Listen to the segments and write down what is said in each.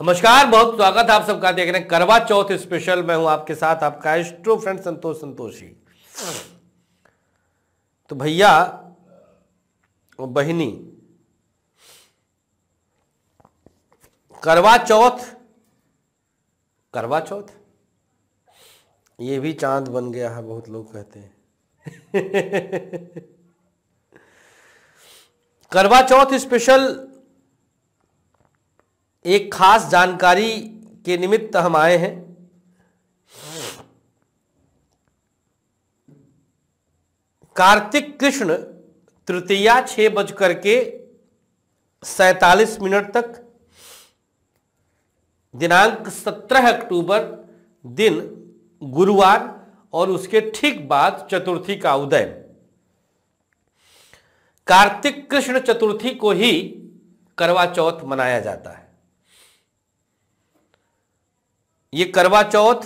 नमस्कार बहुत स्वागत है आप सबका देख रहे हैं करवा चौथ स्पेशल मैं हूं आपके साथ आपका एस्ट्रो फ्रेंड संतोष संतोषी तो भैया और बहिनी करवा चौथ करवा चौथ ये भी चांद बन गया है बहुत लोग कहते हैं करवा चौथ स्पेशल एक खास जानकारी के निमित्त हम आए हैं कार्तिक कृष्ण तृतीया छह बज करके सैतालीस मिनट तक दिनांक 17 अक्टूबर दिन गुरुवार और उसके ठीक बाद चतुर्थी का उदय कार्तिक कृष्ण चतुर्थी को ही करवा चौथ मनाया जाता है ये करवा चौथ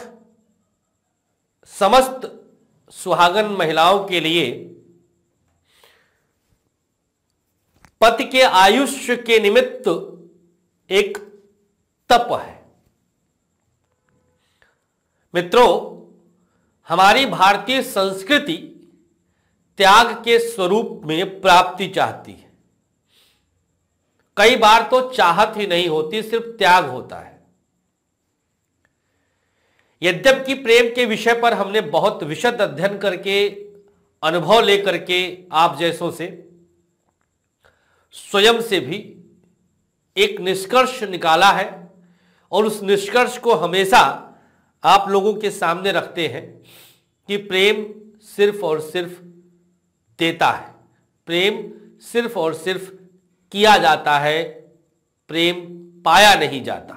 समस्त सुहागन महिलाओं के लिए पति के आयुष्य के निमित्त एक तप है मित्रों हमारी भारतीय संस्कृति त्याग के स्वरूप में प्राप्ति चाहती है कई बार तो चाहत ही नहीं होती सिर्फ त्याग होता है यद्यपि प्रेम के विषय पर हमने बहुत विशद अध्ययन करके अनुभव लेकर के आप जैसों से स्वयं से भी एक निष्कर्ष निकाला है और उस निष्कर्ष को हमेशा आप लोगों के सामने रखते हैं कि प्रेम सिर्फ और सिर्फ देता है प्रेम सिर्फ और सिर्फ किया जाता है प्रेम पाया नहीं जाता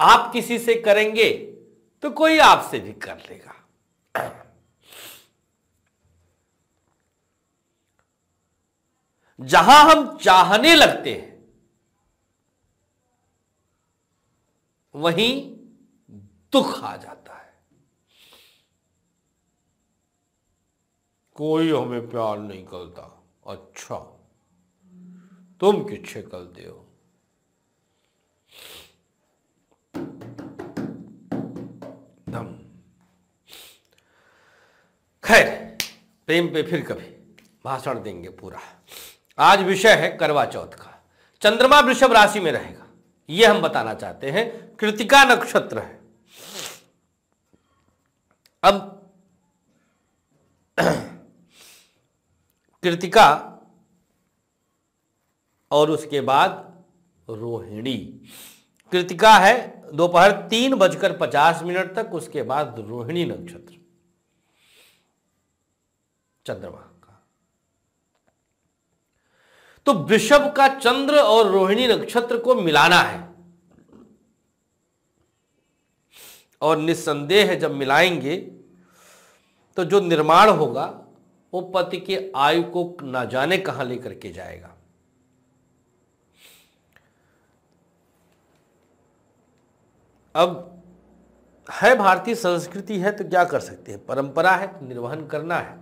आप किसी से करेंगे तो कोई आपसे भी कर लेगा जहां हम चाहने लगते हैं वहीं दुख आ जाता है कोई हमें प्यार नहीं करता अच्छा तुम किच्छे कर दे हो खैर प्रेम पे फिर कभी भाषण देंगे पूरा आज विषय है करवा चौथ का चंद्रमा वृषभ राशि में रहेगा यह हम बताना चाहते हैं कृतिका नक्षत्र है अब कृतिका और उसके बाद रोहिणी कृतिका है दोपहर तीन बजकर पचास मिनट तक उसके बाद रोहिणी नक्षत्र चंद्रमा का तो वृषभ का चंद्र और रोहिणी नक्षत्र को मिलाना है और निसंदेह जब मिलाएंगे तो जो निर्माण होगा वो पति के आयु को ना जाने कहां लेकर के जाएगा अब है भारतीय संस्कृति है तो क्या कर सकते हैं परंपरा है तो निर्वहन करना है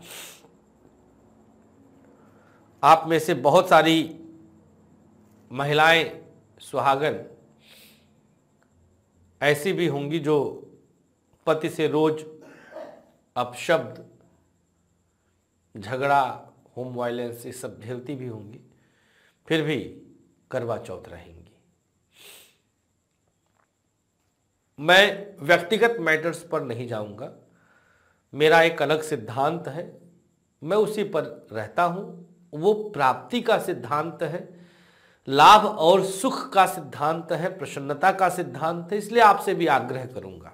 आप में से बहुत सारी महिलाएं सुहागन ऐसी भी होंगी जो पति से रोज अपशब्द झगड़ा होम वायलेंस ये सब झेलती भी होंगी फिर भी करवा चौथ रहेंगी मैं व्यक्तिगत मैटर्स पर नहीं जाऊंगा मेरा एक अलग सिद्धांत है मैं उसी पर रहता हूं वो प्राप्ति का सिद्धांत है लाभ और सुख का सिद्धांत है प्रसन्नता का सिद्धांत है इसलिए आपसे भी आग्रह करूंगा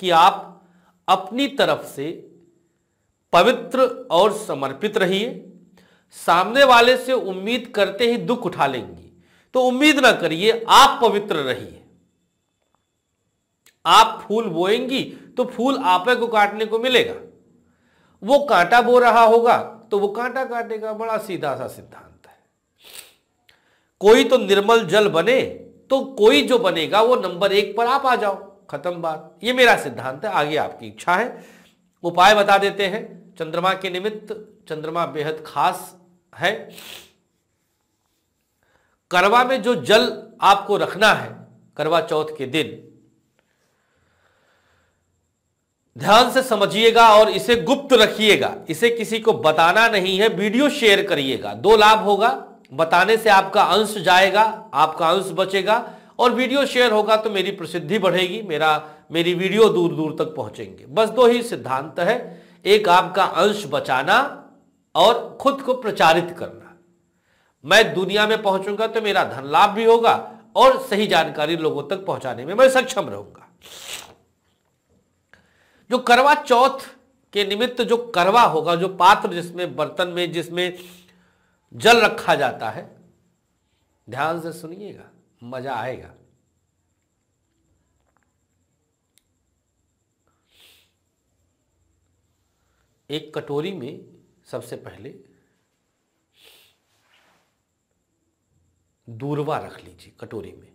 कि आप अपनी तरफ से पवित्र और समर्पित रहिए सामने वाले से उम्मीद करते ही दुख उठा लेंगी तो उम्मीद ना करिए आप पवित्र रहिए आप फूल बोएंगी तो फूल आपे को काटने को मिलेगा वो कांटा बो रहा होगा तो वो कांटा काटेगा बड़ा सीधा सा सिद्धांत है कोई तो निर्मल जल बने तो कोई जो बनेगा वो नंबर एक पर आप आ जाओ खत्म बात ये मेरा सिद्धांत है आगे आपकी इच्छा है उपाय बता देते हैं चंद्रमा के निमित्त चंद्रमा बेहद खास है करवा में जो जल आपको रखना है करवा चौथ के दिन ध्यान से समझिएगा और इसे गुप्त रखिएगा इसे किसी को बताना नहीं है वीडियो शेयर करिएगा दो लाभ होगा बताने से आपका अंश जाएगा आपका अंश बचेगा और वीडियो शेयर होगा तो मेरी प्रसिद्धि बढ़ेगी मेरा मेरी वीडियो दूर दूर तक पहुंचेंगे बस दो ही सिद्धांत है एक आपका अंश बचाना और खुद को प्रचारित करना मैं दुनिया में पहुंचूंगा तो मेरा धन लाभ भी होगा और सही जानकारी लोगों तक पहुंचाने में मैं सक्षम रहूंगा जो करवा चौथ के निमित्त जो करवा होगा जो पात्र जिसमें बर्तन में जिसमें जल रखा जाता है ध्यान से सुनिएगा मजा आएगा एक कटोरी में सबसे पहले दूरवा रख लीजिए कटोरी में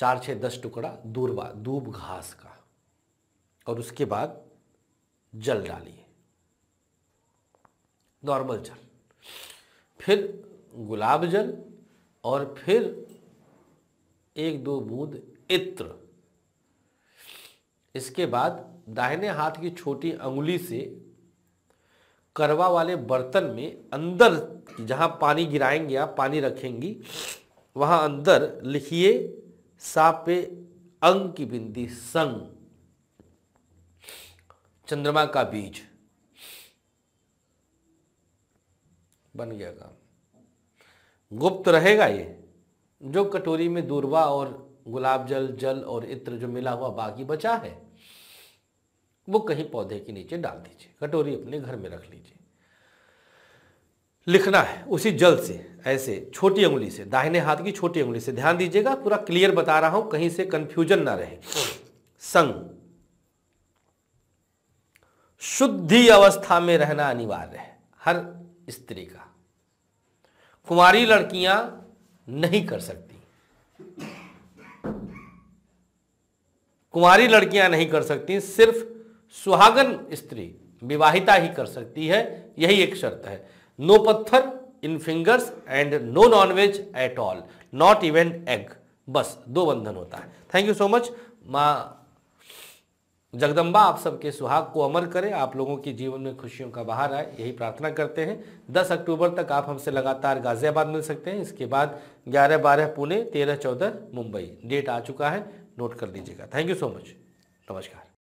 चार छः दस टुकड़ा दूरवा दूब घास का और उसके बाद जल डालिए नॉर्मल जल फिर गुलाब जल और फिर एक दो बूंद इत्र इसके बाद दाहिने हाथ की छोटी अंगुली से करवा वाले बर्तन में अंदर जहां पानी गिराएंगे आप पानी रखेंगी वहां अंदर लिखिए सापे अंग की बिंदी संग चंद्रमा का बीज बन गया काम गुप्त रहेगा ये जो कटोरी में दूरवा और गुलाब जल जल और इत्र जो मिला हुआ बाकी बचा है वो कहीं पौधे के नीचे डाल दीजिए कटोरी अपने घर में रख लीजिए लिखना है उसी जल से ऐसे छोटी उंगली से दाहिने हाथ की छोटी उंगली से ध्यान दीजिएगा पूरा क्लियर बता रहा हूं कहीं से कंफ्यूजन ना रहे संग शुद्धि अवस्था में रहना अनिवार्य है हर स्त्री का कुमारी लड़कियां नहीं कर सकती कुमारी लड़कियां नहीं कर सकती सिर्फ सुहागन स्त्री विवाहिता ही कर सकती है यही एक शर्त है नो पत्थर in fingers and no nonveg at all not even egg बस दो बंधन होता है थैंक यू सो मच माँ जगदम्बा आप सबके सुहाग को अमर करें आप लोगों के जीवन में खुशियों का बहार आए यही प्रार्थना करते हैं 10 अक्टूबर तक आप हमसे लगातार गाजियाबाद मिल सकते हैं इसके बाद 11 12 पुणे 13 14 मुंबई डेट आ चुका है नोट कर लीजिएगा थैंक यू सो मच नमस्कार